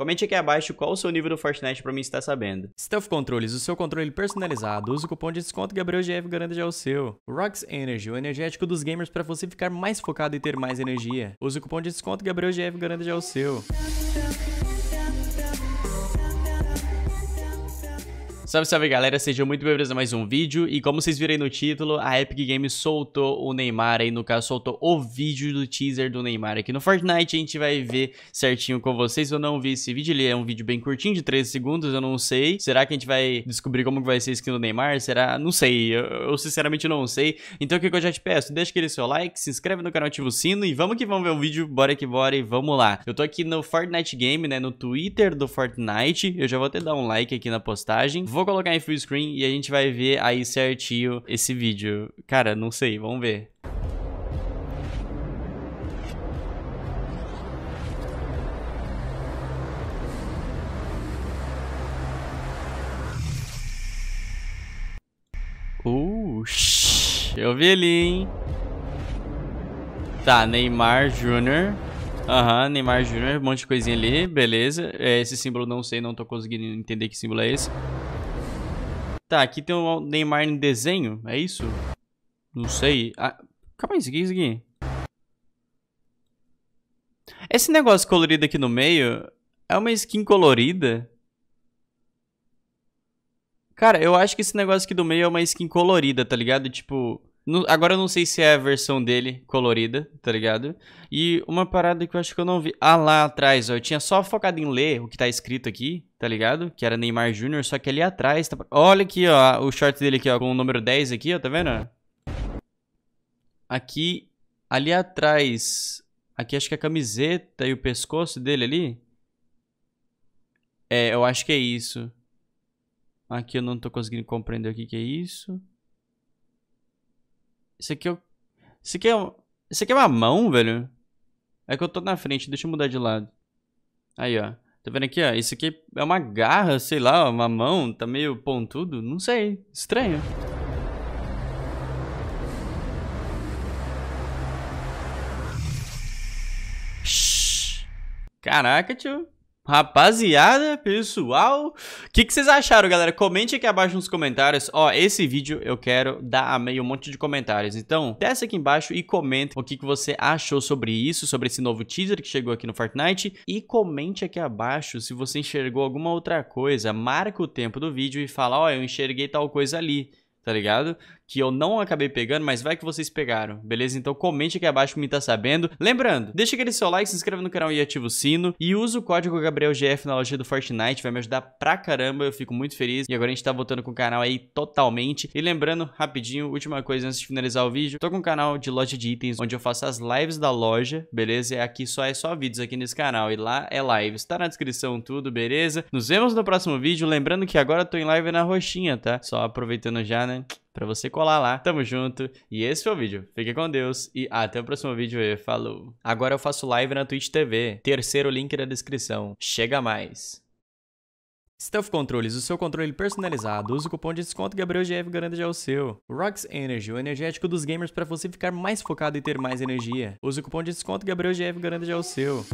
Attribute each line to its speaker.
Speaker 1: Comente aqui abaixo qual o seu nível do Fortnite para mim estar sabendo. Stealth Controles, o seu controle personalizado. Use o cupom de desconto GabrielGF garanta já o seu. Rocks Energy, o energético dos gamers para você ficar mais focado e ter mais energia. Use o cupom de desconto GabrielGF garanta já o seu. Salve, salve galera, sejam muito bem-vindos a mais um vídeo e como vocês viram aí no título, a Epic Games soltou o Neymar aí, no caso soltou o vídeo do teaser do Neymar aqui no Fortnite, a gente vai ver certinho com vocês, eu não vi esse vídeo, ele é um vídeo bem curtinho, de 13 segundos, eu não sei, será que a gente vai descobrir como vai ser a skin do Neymar, será? Não sei, eu, eu sinceramente não sei, então o que, eu já te peço, deixa aquele seu like, se inscreve no canal, ativa o sino e vamos que vamos ver o vídeo, bora que bora e vamos lá. Eu tô aqui no Fortnite Game, né, no Twitter do Fortnite, eu já vou até dar um like aqui na postagem, Vou colocar em full screen e a gente vai ver aí certinho esse vídeo. Cara, não sei, vamos ver. Uh, eu vi ele, hein? Tá, Neymar Jr. Aham, uhum, Neymar Jr., um monte de coisinha ali, beleza. É, esse símbolo não sei, não tô conseguindo entender que símbolo é esse. Tá, aqui tem o Neymar em desenho, é isso? Não sei. Ah, calma aí, que é isso aqui. Esse negócio colorido aqui no meio é uma skin colorida? Cara, eu acho que esse negócio aqui do meio é uma skin colorida, tá ligado? Tipo, no, agora eu não sei se é a versão dele colorida, tá ligado? E uma parada que eu acho que eu não vi. Ah, lá atrás, ó, eu tinha só focado em ler o que tá escrito aqui, tá ligado? Que era Neymar Júnior, só que ali atrás. Tá... Olha aqui, ó, o short dele aqui, ó, com o número 10 aqui, ó, tá vendo? Aqui, ali atrás. Aqui acho que a camiseta e o pescoço dele ali. É, eu acho que é isso. Aqui eu não tô conseguindo compreender o que, que é isso. Isso aqui é... Isso aqui é... Isso aqui é uma mão, velho? É que eu tô na frente, deixa eu mudar de lado. Aí, ó. Tá vendo aqui, ó? Isso aqui é uma garra, sei lá, uma mão, tá meio pontudo. Não sei, estranho. Caraca, tio. Rapaziada, pessoal, o que, que, vocês acharam, galera? Comente aqui abaixo nos comentários. Ó, esse vídeo eu quero dar a meio um monte de comentários. Então, desce aqui embaixo e comenta o que, que você achou sobre isso, sobre esse novo teaser que chegou aqui no Fortnite. E comente aqui abaixo se você enxergou alguma outra coisa. Marca o tempo do vídeo e fala, ó, eu enxerguei tal coisa ali tá ligado? Que eu não acabei pegando, mas vai que vocês pegaram, beleza? Então comente aqui abaixo pra mim tá sabendo. Lembrando, deixa aquele seu like, se inscreve no canal e ativa o sino. E usa o código GabrielGF na loja do Fortnite, vai me ajudar pra caramba, eu fico muito feliz. E agora a gente tá voltando com o canal aí totalmente. E lembrando, rapidinho, última coisa antes de finalizar o vídeo, tô com um canal de loja de itens, onde eu faço as lives da loja, beleza? E aqui só é só vídeos aqui nesse canal, e lá é lives. Tá na descrição tudo, beleza? Nos vemos no próximo vídeo. Lembrando que agora eu tô em live na roxinha, tá? Só aproveitando já, né? Instagram para você colar lá. Tamo junto. E esse foi o vídeo. Fique com Deus e até o próximo vídeo e falou. Agora eu faço live na Twitch TV. Terceiro link na descrição. Chega mais. Stealth Controles, o seu controle personalizado. Use o cupom de desconto GabrielGF garanta já o seu. Rocks Energy, o energético dos gamers para você ficar mais focado e ter mais energia. Use o cupom de desconto GabrielGF garanta já o seu.